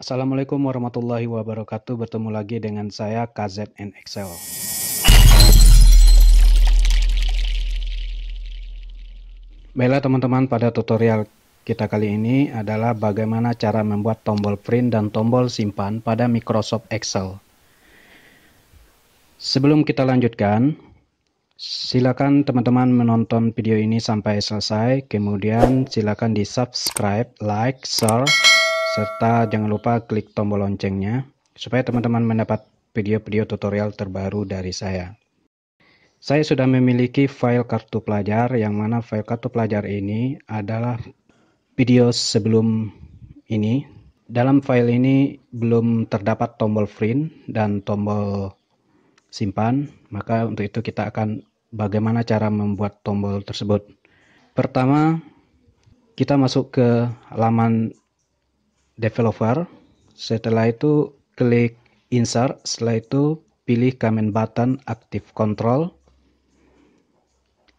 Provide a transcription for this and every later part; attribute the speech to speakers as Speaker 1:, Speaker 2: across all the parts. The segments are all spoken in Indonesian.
Speaker 1: Assalamualaikum warahmatullahi wabarakatuh. Bertemu lagi dengan saya KZN Excel. Baiklah teman-teman, pada tutorial kita kali ini adalah bagaimana cara membuat tombol print dan tombol simpan pada Microsoft Excel. Sebelum kita lanjutkan, silakan teman-teman menonton video ini sampai selesai, kemudian silakan di subscribe, like, share, serta jangan lupa klik tombol loncengnya supaya teman-teman mendapat video-video tutorial terbaru dari saya. Saya sudah memiliki file kartu pelajar yang mana file kartu pelajar ini adalah video sebelum ini. Dalam file ini belum terdapat tombol print dan tombol simpan, maka untuk itu kita akan bagaimana cara membuat tombol tersebut. Pertama, kita masuk ke laman developer setelah itu klik insert setelah itu pilih kamen button active control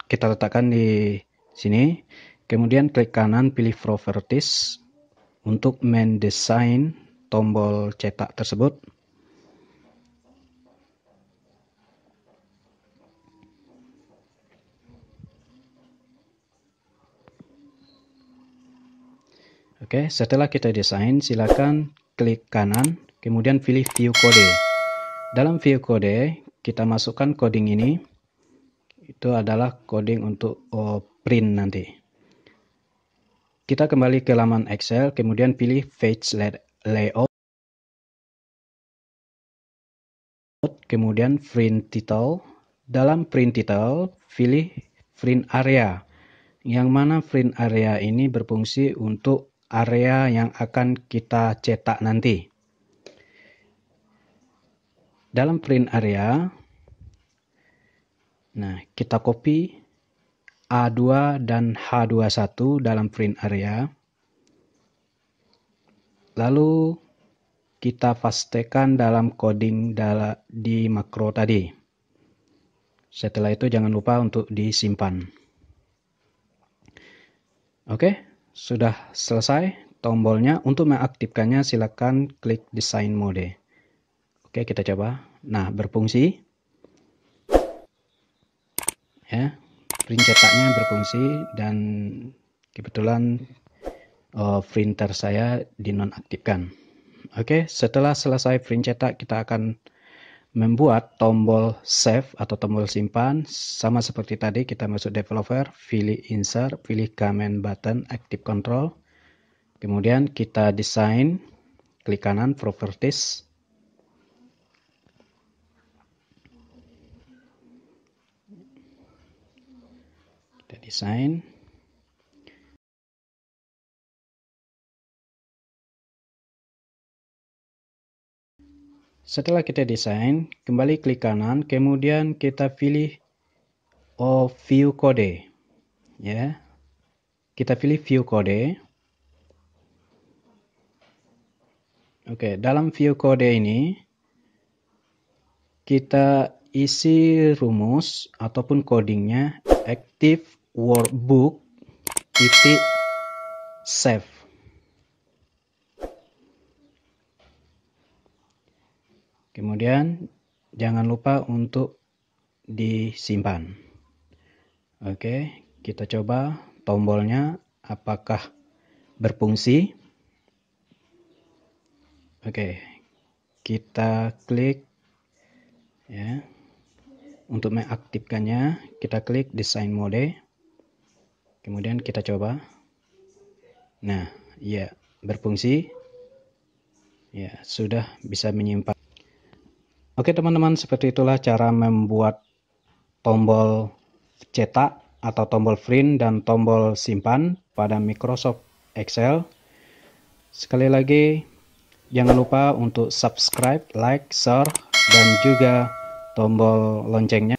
Speaker 1: kita letakkan di sini kemudian klik kanan pilih properties untuk mendesain tombol cetak tersebut Oke, setelah kita desain, silakan klik kanan, kemudian pilih view kode. Dalam view kode, kita masukkan coding ini. Itu adalah coding untuk oh, print nanti. Kita kembali ke laman Excel, kemudian pilih page layout. Kemudian print title. Dalam print title, pilih print area. Yang mana print area ini berfungsi untuk area yang akan kita cetak nanti. Dalam print area, nah kita copy A2 dan H21 dalam print area. Lalu kita pastikan dalam coding di makro tadi. Setelah itu jangan lupa untuk disimpan. Oke, okay? Sudah selesai tombolnya. Untuk mengaktifkannya silakan klik design mode. Oke, kita coba. Nah, berfungsi. Ya, print cetaknya berfungsi dan kebetulan uh, printer saya dinonaktifkan. Oke, setelah selesai print cetak kita akan membuat tombol save atau tombol simpan sama seperti tadi kita masuk developer pilih insert pilih command button active control kemudian kita desain klik kanan properties kita desain Setelah kita desain, kembali klik kanan, kemudian kita pilih oh, view kode. Ya. Kita pilih view kode. Oke, dalam view kode ini kita isi rumus ataupun codingnya active workbook titik save Kemudian jangan lupa untuk disimpan. Oke, kita coba tombolnya apakah berfungsi. Oke, kita klik ya. Untuk mengaktifkannya, kita klik desain mode. Kemudian kita coba. Nah, ya berfungsi. Ya, sudah bisa menyimpan Oke teman-teman, seperti itulah cara membuat tombol cetak atau tombol print dan tombol simpan pada Microsoft Excel. Sekali lagi, jangan lupa untuk subscribe, like, share, dan juga tombol loncengnya.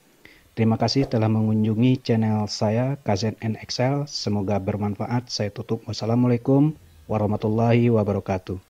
Speaker 1: Terima kasih telah mengunjungi channel saya KZN Excel. Semoga bermanfaat. Saya tutup. Wassalamualaikum warahmatullahi wabarakatuh.